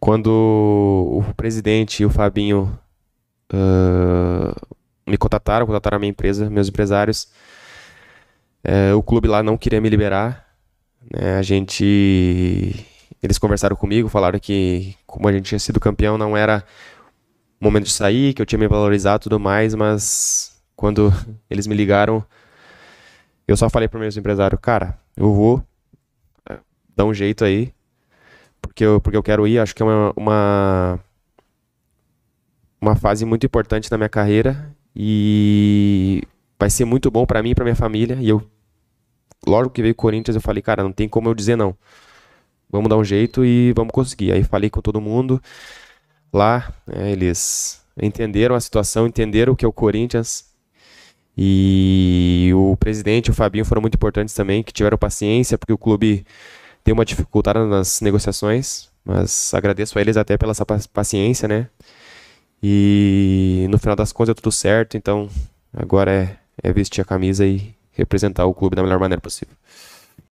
Quando o presidente e o Fabinho uh, me contataram, contataram a minha empresa, meus empresários, uh, o clube lá não queria me liberar. Né? A gente. Eles conversaram comigo, falaram que, como a gente tinha sido campeão, não era momento de sair, que eu tinha me valorizado e tudo mais, mas quando eles me ligaram, eu só falei para o meu empresário, cara, eu vou, eh, dá um jeito aí, porque eu, porque eu quero ir. Acho que é uma, uma, uma fase muito importante na minha carreira e vai ser muito bom para mim e para minha família. E eu, logo que veio o Corinthians, eu falei, cara, não tem como eu dizer não. Vamos dar um jeito e vamos conseguir. Aí falei com todo mundo lá, né, eles entenderam a situação, entenderam o que é o Corinthians. E o presidente, o Fabinho foram muito importantes também, que tiveram paciência, porque o clube deu uma dificuldade nas negociações, mas agradeço a eles até pela essa paciência, né? E no final das contas deu tudo certo, então agora é, é vestir a camisa e representar o clube da melhor maneira possível.